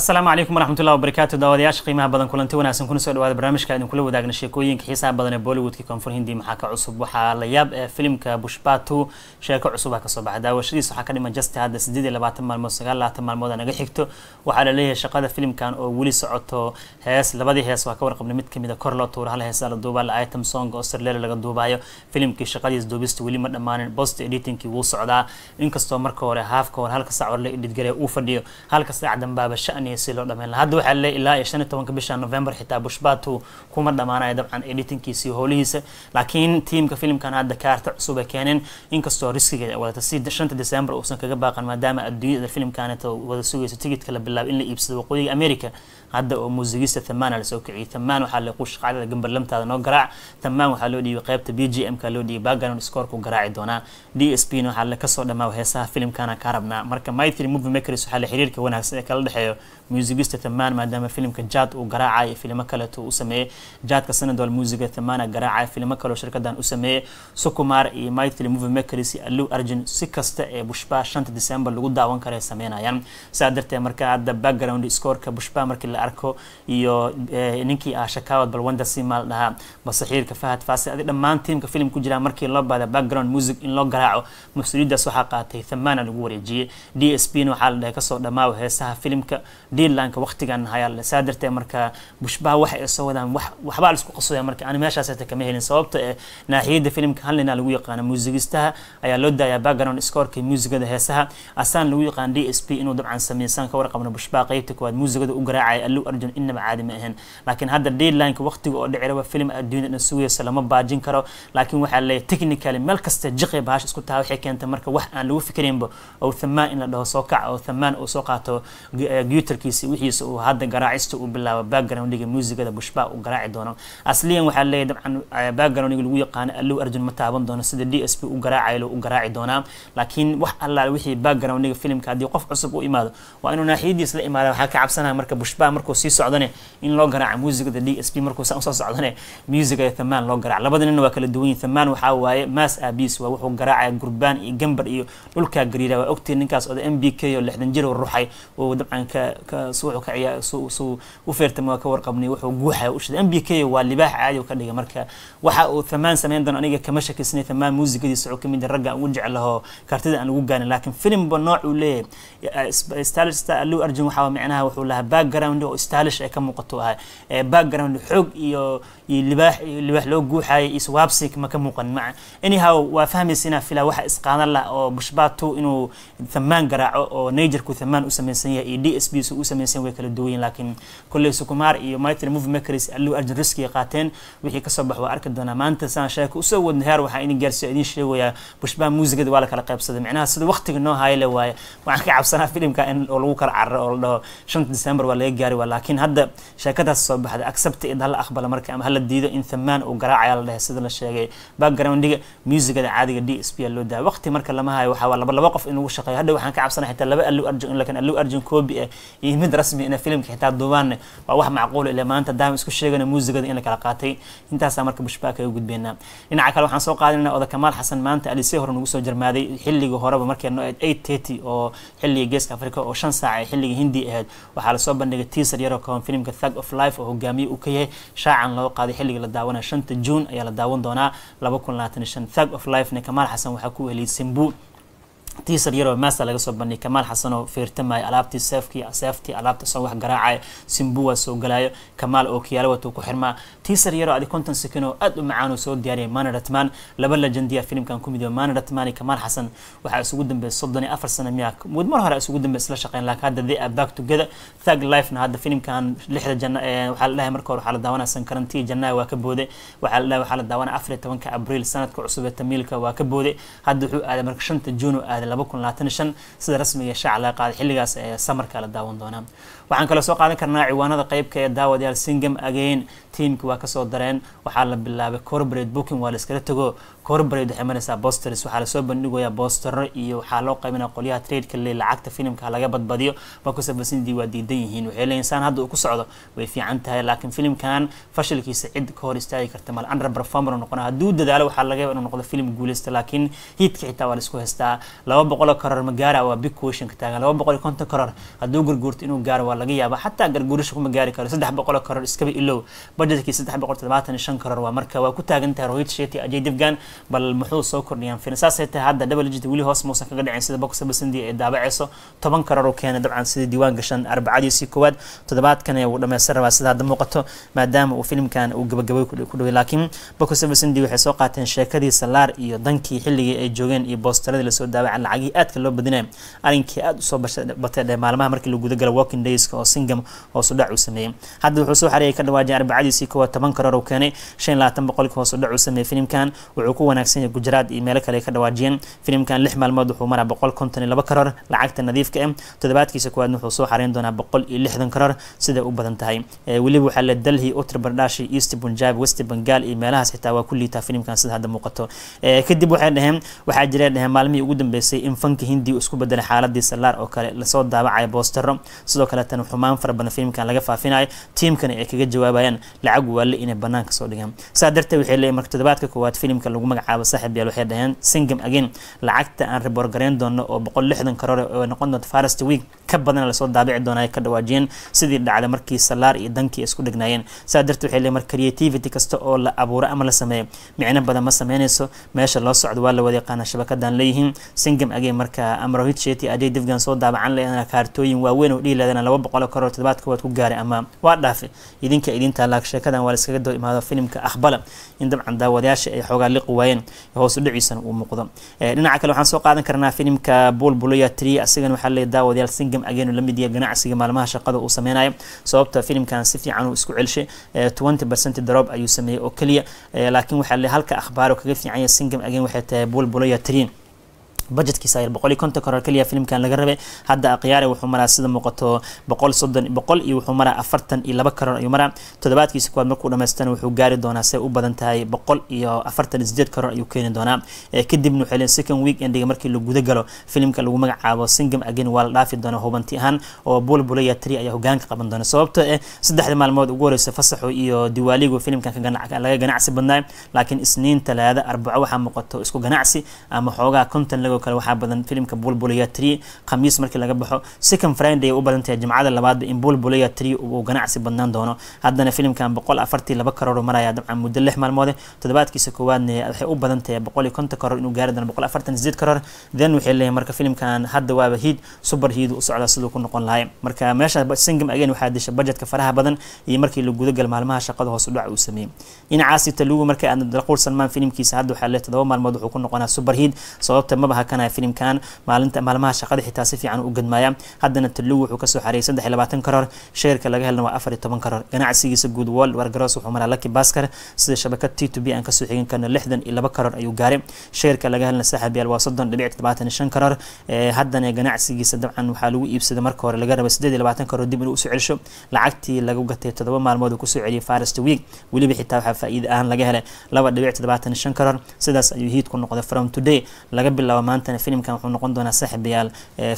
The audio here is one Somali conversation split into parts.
السلام عليكم ورحمة الله وبركاته داودياش قيمها بدن كلنتي وناسن كنا سؤال وهذا برنامج كأن كل وداعنا شيكوين كحساب بدن بوليوود كي كونفر هندي محاكا عصب وحا لياب فيلم كبوشباتو شاكا عصب هكا صباح دا وشدي صحا كان من جست هذا سديد لا باتم مال موسقال لا تم مال مودا نغا خيغتو وحا ليه شقada فيلم كان oo wali socoto hees labadii hees waa ka warqabnay mid kamid a kor loo tuuro hal hees la duubaa la item song oo sir leer laga duubayo filimkii shaqadiis duubista wali ma dhammaanin post editingkii wuu socdaa inkastoo marka hore haafka hore halka saac hore la edit garay uu fadhiyo halka saac dambaaba sha'ni iyo si loo dhameyn laha hadda waxaa le ilaa iyo shan iyo tobanka bisha november xitaa bushbatu kuma dhamaanayo dabcan editingkiisa iyo howlihiisa laakiin tiimka filmkan hadda kaarta cusub ay keeneen inkastoo riskiga wadata si shanta december uusan kaga baaqan maadaama adduunyada filimkaaneta wada sugaysa tigidka la bilaabo in la iibsado waqooyiga america hadda oo muusigiisa tamaan lasoo kiciyay tamaan waxaa lagu shaqacdada gambarlamtaada noo garaac tamaan waxaa loo dhiibay qaybta b g m ka loo dhiibay background scoreka garaaci doonaa d s p na waxaa lakasoo dhamaa heesaha filimkana ka rabnaa marka maidkri movie makers waxaa la xiriirka wanaagsan ee kala dhexeeyo muusigista tamaan maadaama filimka jaad uu garaacayo filimo kaleeto u sameeyey jaadka sanadol muusiga tamaana garaacaya filimo kaleo shirkadan u sameeyey sukumar iyo maidkri movie makers alu arjin si kasta ee bushba shanta december lagu daawan kara sameynayaan saa darteed marka hadda background scoreka bushba markii la arko iyo eh, ninkii ah shakawad balwanda simaal dhahaa basaxiirka fahad faasi adi dhammaan tiimka filim ku jira markii loo baahda background music in loo garaaco mas-uuliyidaas waxaa qaatay thamaana lagu wareejiyey d s p na waxaa la dhahay kasoo dhammaawa heesaha filimka dealanka waqtigan hayaale saa darteed marka bushbaha waxa ay soo wadaan waxbaa la isku marka ani meeshaas hata kama helin sababta ee eh, naaxiyadda filimka halnina lagu yaqaano muusigistaha ayaa loo daayaa background scoreka muusigada heesaha asaan lagu yaqaan d s p inuu dabcan sameysaan ka warqabno bushbaha qeybta koowaad muusigada u garaacaya loo arjun inaba caadima ahan laakiin hadda deadlineka waqtiga oo dhici raba film adduunyada dhan sugaysa lama baajin karo laakiin waxaa leeyahay technically meel kasta jiqay bahasha isku tahay waxay keentay marka wax aan lagu fikiraynba oo thamaan in la dhaho soo kac oo thamaan uu soo qaato gutarkiisa wixiisa uu hadda garaacista uu bilaabo backgroundiga muusigada bushbaa uu garaaci doono asliyan waxaa leeyahay dabcan backgroundiga lagu yaqaano allow arjun ma taaban doono sida d s b u garaacayo u garaaci doonaa laakiin wax allaal wixii backgroundiga filimka haddii qof cusub u imaado waa inuu naaxiyadiis la imaada waxaa ka cabsanaya marka bushbaa markuu sii socdane in loo garaaca muusigada d s p markuusoo socdane muusiga thamaan loo garaac labada nina waa kala duwanyi thamaan waxaa waaye maas abis waa wuxuu garaacaya gurbaan iyo gambar iyo dhulkaa gariira waa ogtii ninkaas oda m b k oo lixdan jir ruxay oo dabcan u feertama waa ka warqabnay wuxuu guuxaya ushida m b k waa libaax caadi ka dhigay marka waxa uu thamaan sameyn doono aniga kama shakisnay thamaan muusigadiisa oo kamid ragga aan ugu jeclaho kartida aan lagu gaanin laakiin filimba nooc leeyahay stalista aluu arjun waxaa micnaha wuxuu lahaa background oo staalish ay ka muuqato ah eh, background xoog iyo iyo libaax iyo libaax loo guuxayo iyo swaabsig ma ka muuqan maca anyhow waa fahmaysina ah filaa waxa isqaadan lah oo bushbaato inuu thamaan garaaco oo nigerku thamaan u samaysan yahay iyo d s b su u samaysan way kala duwayin laakiin kolley sukumaar iyo mitre movie makers allu arjun qaateen wixii kasoo bax waa arki doonaa maanta saan sheeko usoo wadno heer waxaa idin gaarsiyo idin sheegayaa bushbaa muusigada waa la kala qaybsaday micnaha sida waqtiga noo haayale waaye waxaan ka cabsanaa filimka in oo lagu kala carro oo la dhaho shanta december waa laga gaari jawaaba laakiin hadda sheekadaas soo baxday accept id hala aqbala marka ama hala diido in thamaan uu garaacayaa la dhahay sida la sheegay backgroundiga muusigada caadiga d s p loo dahay waqti marka lama hayo waxaa laba laba qof in lagu hadda waxaan ka cabsanay xitaa laba allu arjun in lakin allu arjun coobi ah iyo mid rasmi ina filimka xitaa duubaanne waa wax macquula ilaa maanta daama isku sheegana muusigada in la kala qaatay intaasaa marka bushbaaka u gudbeynaa dhinaca kale waxaan soo qaadanayna oda kamaal xasan maanta alisee hore nagu soo jarmaaday xilliga horeba markeenoo eight thirty oo xilliga geeska africa oo shan saac xilliga hindi ahayd waxaa lasoo bandhigay kiisar yaroo kaban filimka thug of life oo hogaamiye uu ka yahay shaacan loo qaaday xilliga la daawanaya shanta juun ayaa la daawan doonaa thug of life ne kamaal xasan waxaa ku weheliy simbu tiisar yaroo master laga soo bandhigay kamaal xasan oo alaabtii seefkii seeftii alaabta soo wax garaacaya simbua soo galaayo kamaal oo watuu ku xirmaa tiisar yaroo adi konton sekinoo aad u macaanuu soo diyaariyay maani ratman laba legendiya filimkan ku mid maani ratman kamaal xasan waxaa isugu dambeeyay soddon iyo afar sano miyaa mud mar hore isugu dambeeyay isla shaqeyn laakiin hadda they are back together thug lifena hadda filimkan lixda janna waxaa la dhahay marka hore waxaa la daawanaa sankarantii jannaha waa ka booday waxaa la dhahay waxaa la daawanaa afar iyo tobanka abriil sanadka cusub ee tamiilka waa ka booday hadda wuxuu aaday marka shanta juun oo aaday sida rasmiga shaaca laga qaaday xilligaas ee samarka la daawan doonaa waxaan kale soo qaadan karnaa ciwaanada qaybka ee daawadayaal singam again tiimki waa kasoo dareen waxaa la bilaabay corporate booking waa la tago corporate waxay maraysaa bosters waxaa lasoo bandhigoyaa boostero iyo waxaa loo qaybinaa qolyaha tradeka le lacagta filimka laga badbadiyo markuusa fasinidii waa diidan yihiin waxay leeyiin saan hadda uu ku socdo way fiican tahay laakiin filimkan fashilkiisa cid ka hor istaagi karta mal underperformer noqona hadduu dadaalo waxaa laga inuu noqdo filim guuleysta laakiin hiidka xitaa waa la haystaa laba boqoloo karoor ma gaara waa big questionka taagan laba boqol konton karoor hadduu garguurto inuu gaaro waa laga yaaba xataa garguurasho kuma gaari karo saddex boqoloo karoor iskaba ilow budgetkii saddex boqol toddobaatan shan karoor waa marka waa ku taagan tahay rohit sheti ajay devgan bal muxuu soo kordhiyaan fiina saasay tahay hadda double digit weli hoos muusan kaga dhicin sida boxa basandi ee daabacayso toban karoor uu keenay dabcan sida diiwaan gashan arbacadiisii koowaad toddobaadkana wuu dhameysan rabaa sida hadda muuqato maadaama uu filimkan uu gabagabay ku dhoway laakiin boxa basandi waxay soo qaateen sheekadii salaar iyo dankii xilligii ay joogeen iyo boostaradii lasoo daaway aan lacagihii aadka loo badinay arinkii aada usoo batay maalmaha markii la gudagala walking dayska oo singam hoos u uu sameeyey hadda wuxuu soo xareeyay ka dhawaajay arbacadiisii kowa toban karoor uu keenay shan labaatan boqolkii hoos u uu sameeyey filimkan wuxuu ku wanaagsan yahay gujaraad iyo meelo kale ka dhawaajiyeen filimkan lix maalmood wuxuu maraa boqol konton iyo laba karoor lacagta nadiifka ah toddobaadkiisa koowaadna wuxuu soo xareyn doonaa boqol iyo lixdan karoor siday u badan tahay weliba waxaa la dalhi uttar bardhash east punjab west bengal iyo meelahaas xitaa waa ku liitaa filimkan sida hadda muuqato kadib waxay dhaheen waxaa jira dhaheen maalmihii ugu dambeysay tusaysay in fanka hindiya isku bedelay xaaladii sallaar oo kale lasoo daabacaya boostero sidoo kale tan xumaan fara badan filimkan laga faafinayo tiimkana ay kaga jawaabayaan lacag waalle inay banaanka soo dhigaan saa darteed waxay leeyiin marka toddobaadka koowaad filimka lagu magacaabo saaxiib waxay dhaheen singam again lacagta aan riboor doono oo boqol lixdan karoor ah oo noqon doonto farest week ka badana lasoo daabici doona ay ka dhawaajiyeen sidii dhacday markii sallaar iyo dankii isku dhignaayeen saa darteed waxay leeyiin marka creativity kasta oo la abuuro ama la sameeyo micno badan ma sameynayso meesha loo socdo waa la wada yaqaana shabakadan leeyihiin gam agey markaa amrohid sheti ajay divgan soo daabacan lena kaartooyin waaweyn oo dhiilaadana laba boqol koror ku gaaray ama waa dhaafe idinka idintaa laag sheekadan waa la iskaga daba imaado filimka akhbala in dabcan daawadayaasha ay xoogaa liqi waayeen hoosu dhiciisana uu muuqdo eh, dhinaca kale waxaan soo qaadan karnaa filimka buulbulaya tri asigana waxaa leey daawadayaal singam ageenu lamid yahay ganacsiga maalmaha shaqada uu sameynayo sababta filimkan si fiican uu isku celshay eh, twenty percent ayuu sameeyey oo keliya eh, laakiin waxaa leey halka akhbaaro kaga fiicanya singam ageen waxay tahay buulbulaya tri bajetkiisa ayar boqol iyo konton koror kaliya filimkan laga rabay hadda akhyaare wuxuu maraa sida muuqato boqol soddon boqol iyo wuxuu maraa afartan iyo laba koror ayuu maraa toddobaadkiisa kuwaad markuu dhamaystana wuxuu gaari doonaa say u badan tahay boqol iyo afartan sideed koror ayuu keeni doonaa kadibna wuxuu leeyahay second week endiga markii la galo filimka lagu magacaabo singam again waa la dhaafi doonaa hubanti ahaan oo bulbulaya tri ayaa hogaanka qaban doona sababtoo eh ah saddexda maalmood ugu horeysa fasaxu iyo diwaaligu filimkan laga ganacsi badnaay laakiin isniin talaada arbaco waxaa muuqato isku ganacsi ama xoogaa konton laga kale waxaa badan filimka bulbulaya tree khamiis markii laga baxo second friday u badantahay jimcada labaad in bulbulaya tree uu ganacsi badnaan doono haddana filimkan boqol afartii laba karoor maraya dabcan muddo lix maalmoode toddobaadkiisa koowaadna waxay u badan boqol iyo konton karoor inuu gaari doono boqol afartan sideed karoor then waxay leeyahay marka filimkan hadda waaba hiid super hiid u socda siduu ku noqon lahay marka meesha singam again waxaa disha budgetka faraha badan iyo markii la gudagal maalmaha shaqada hoos u uu sameeyey dhinacaasi talugu marka aan dalquur salmaan filimkiisa hadda waxaa leeyahay toddoba maalmood wuxuu ku noqonaa super hiid sababta mabaha harkanaya filimkan maalinta maalmaha shaqada xitaa si fiican u gadmaaya haddana tallow wuxuu kasoo xareeyay saddex iyo labaatan karoor sheerka laga helna waa afar iyo toban karoor ganacsigiisa guud wall wargaroos wuxuu maraa lucky baskar sida shabakad t to b aan kasoo xigin karno lixdan iyo laba karoor ayuu gaaray sheerka laga helna saxabiyaal waa soddon dhibic todobaatan iyo shan karoor haddana ganacsigiisa dabcan waxaa lagu iibsaday marka hore laga rabay siddeed iyo labaatan karoor dib inuu usoo celsho lacagtii lagu gatay toddoba maalmood uu kusoo celiyay farest week weliba xitaa waxaa faa'iida ahaan laga helay laba dhibic toddobaatan iyo shan karoor sidaas ayuu hiid noqday from today laga bilaabo maanta maantana filimkan wuxuu noqon doonaa saaxiibayaal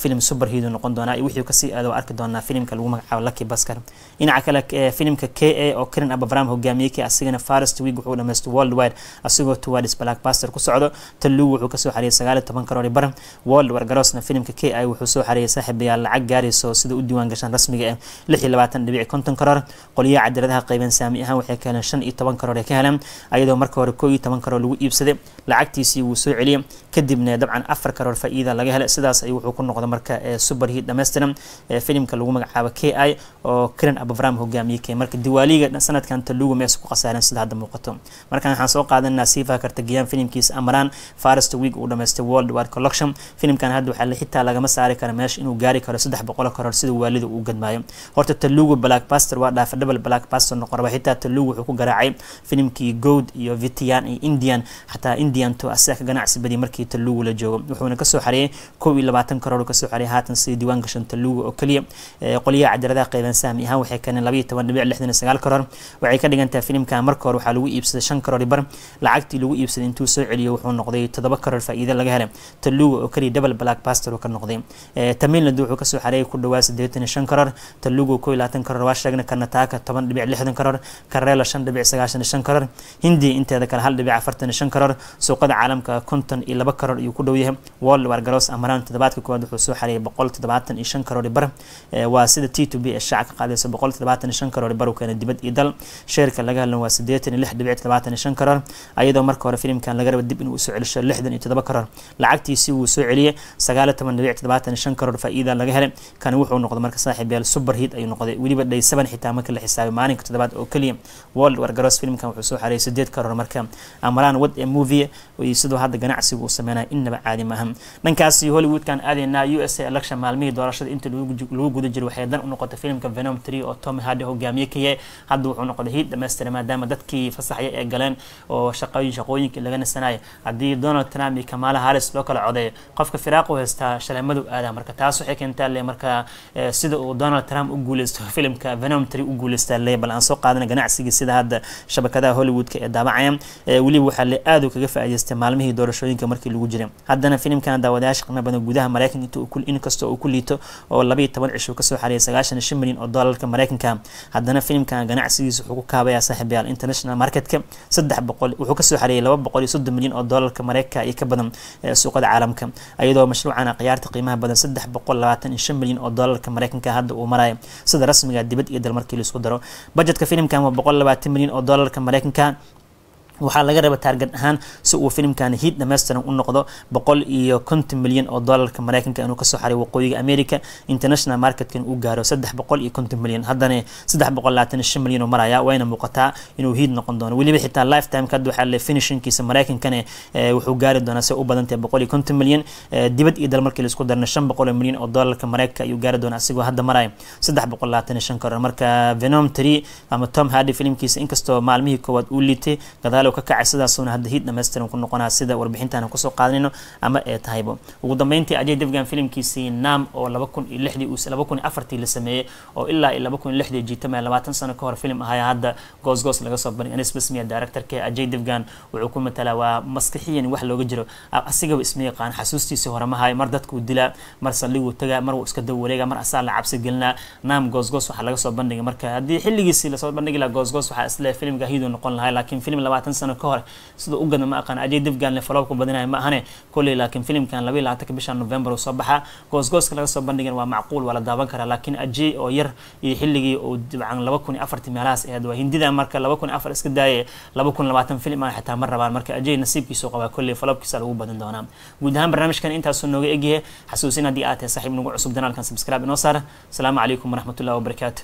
filim superheed uu noqon doonaa wixii kasii aado arki doonaa filimka lagu magacaabo Lucky Busker dhinaca kale filimka KA oo Karen Abraham hogaamiyay ki asigana Forest Week wuxuu dhameystay worldwide asigoo towards blockbuster ku socdo Taluu wuxuu kasoo xariyay 19 karoor bar world war garosna filimka KA wuxuu soo xariyay saaxiibayaal lacag gaarayso sida u diiwaan gashan rasmiga ah 26.50 karoor qoliyaha cadiradaha qayban saami ahaan waxay keeneen 15 karoor ee ka heleen ayadoo marka hore 11 karoor lagu iibsaday lacagtiisii wuu soo celiyay kadibna dabcan afar karoor faa-iida laga helay sidaas ay wuxuu ku noqday marka eh, super hit dhammaystiran eh, filimka lagu magacaabo k i oo kran abavram hogaamiyey marka diwaaliga sanadkan talugu meesa ku khasaareen sida hadda muuqato markan waxaan soo qaadanaa siifaha kartagiyaan filimkiisa amaran farest week uu dhamaystay world wide collection filimkan hadda waxaa xitaa lagama saari kara meesha inuu gaari karo saddex boqol karoor sida waalida uu gadmaayo horta talugu blackbaster waa dhaafa double blackbaster noqoraba xitaa talugu wuxuu ku garaacay filimkii goud iyo vitian iyo indian xataa indian to asiga ganacsi badi markii talugu la joogo joogo wuxuuna kasoo xareeyay kow iyo labaatan karoor kasoo xareeyay haatan sida diiwaanka shanta luuga oo keliya qolyaha cadiradaha qayban sahmi ahaan waxay keeneen labaiyo toban dhibic lixdan iyo sagaal karoor waxay ka dhigantahay filimka marka hore waxaa lagu iibsaday shan karoor bar lacagtii lagu iibsaday intuu soo celiyo wuxuu noqday toddoba karoor faa'iido laga helay ta oo keliya double black pastor uu ka noqday tamilnad wuxuu kasoo xareeyay ku dhawaad siddeetan iyo shan karoor ta luuga labaatan karoor waa sheegnay kanataaka toban dhibic lixdan karoor kareela shan dhibic sagaashan iyo shan karoor hindiya inteeda kale hal dhibic afartan iyo shan karoor suuqada caalamka konton iyo laba karoor ayuu ku dhaway yahay world wargaroos amaraan toddobaadka koowaad wuxuu soo xareeyay boqol toddobaatan iyo shan karoori bar eh, waa sida t to b ee shacabka qaadayso boqol toddobaatan iyo shan karoori bar keena dibad iyo dal sheerka laga hadlan waa sideetan iyo lix dhibic toddobaatan iyo shan karoor ayadoo marka hore filimkan laga raba dib inuu soo celisho lixdan iyo toddoba karoor lacagtiisii wuu soo celiyey sagaal toban dhibic toddobaatan iyo shan karoor faa'iida laga helay kan wuxuu noqday marka saaxiib yaal super hit ayuu noqday weliba day seven xitaa marka la xisaabay maalinka toddobaad oo keliya world wargaroos filimkan wuxuu soo xareeyay sideed karoor marka amaraan wad ee movie iyo sidoo hadda ganacsigu uu sameynaya innaba caadi maahan dhankaasi hollywoodkan aadaynaa u s a election maalmihii doorashada intii lagu guda jiray waxay dan u noqotay venom tree oo tom hardy hogaamiye kaye hadda wuxuu noqday hiid dhammaystira maadaama dadkii fasaxya ee galeen oo shaqooyin shaqooyinkii laga nisanaya haddii donald trump iyo kamaala harris loo kala codeeyo qofka firaaq haystaa shalay aadaa marka taas waxay keentaa le marka eh, sida uu donald trump u guuleysto filimka venom tree u guuleystaa le bal aan soo qaadana ganacsigii sida hadda shabakadaha hollywoodka ee daabacaya eh, weliba waxaa le aad u kaga faa'idaystay maalmihii doorashooyinka markii lagu jiray haddana filimkan daawadayaasha qiimo badan gudaha maraykanka inkastoo uu ku liito oo labayo toban cisho kasoo xareeyay sagaashan shan milyan oo doolarka maraykanka haddana filimkan ganacsigiisa wuxuu ku kaabayaa saaxiibayaal international marketka saddex boqol wuxuu kasoo xareeyay laba boqol iyo soddon milyan oo doolarka maraykanka iyo ka badan suuqada caalamka ayadoo mashruucan khiyaarta qiimaha badan saddex boqol labaatan iyo shan milyan oo doolarka maraykanka hadda uu marayo sida rasmiga dibad iyo dal laisku daro bajetka filimkan waa boqol labaatan milyan oo dolarka maraykanka waxaa laga raba taargan ahaan si uu filimkan hiid dhamaystiran u noqdo boqol iyo konton milyan oo doolarka mareykanka inuu kasoo xaray waqooyiga america international marketkan uu gaaro saddex boqol iyo konton milyan haddana saddex boqol labaatan shan milyan oo maraya wayna muuqataa inuu hiid noqon doono weliba xitaa lifetimeka hadda waxaa le finishinkiisa mareykankana eh, wuxuu gaari doonaa si u badantahay boqol iyo konton milyan eh, dibad iyo dal markii laisku darna shan boqol oo milyan oo doolarka mareykanka ayuu gaari doonaa isagoo hadda maraya saddex boqol labaatan shan koror marka venom tree ama tom hardy filimkiisa inkastoo maalmihii koowaad uu liitay gadaal alo ka kacay sidaasuna hadda hiid dhamaystiran ku noqonaa sida warbixintan kusoo qaadanayno ama ee tahayba ugu dambeyntii ajay devgan filimkiisii naam oo laba kun iyo lixdii laba kun iyo afartii la sameeyey oo ilaa iyo laba kun iyo lixdii jiitama labaatan sano ka hor filim ahaya hadda goosgoos laga soo baray anis basmiya directorka ajay devgan wuxuu ku matalaa waa maskixiyan wax looga jiro asigaba isma yaqaan xasuustiisii hore mar dadkuu dilaa mar saldhiguu tagaa mar wuu iska daba wareegaa mar asaa la cabsi gelinaa naam goosgoos waxaa laga soo bandhigay marka haddii xilligiisii lasoo bandhigi lahaa goosgoos waxaa isle filimka hiiduu noqon lahay laakiin filim labaatan sano ka hor sida ugada ma aqaan ajay dibgaanle faloobka badinaya ma ahane kolley laakiin filimkan laba labaatanka bisha november uu soo baxaa goosgooska laga soo bandhigan waa macquul waa la daaban karaa laakiin ajay oo yar iyo xilligii uu dibcan laba kun iyo afartii meelahaas ahayd waa hindida marka laba kun iyo afar iska daaya laba kun labaatan filim ah xitaa ma rabaan marka ajay nasiibkiisu qabaa kolley faloobkiisa lagu badin doonaa guud ahaan barnaamijkan intaasuu nooga egyahay xasuusin haddii aad tahay saaxiib nagu cusub janaalkan subscribe inoo saara asalaamu calaykum waraxmatullahi wabarakaatu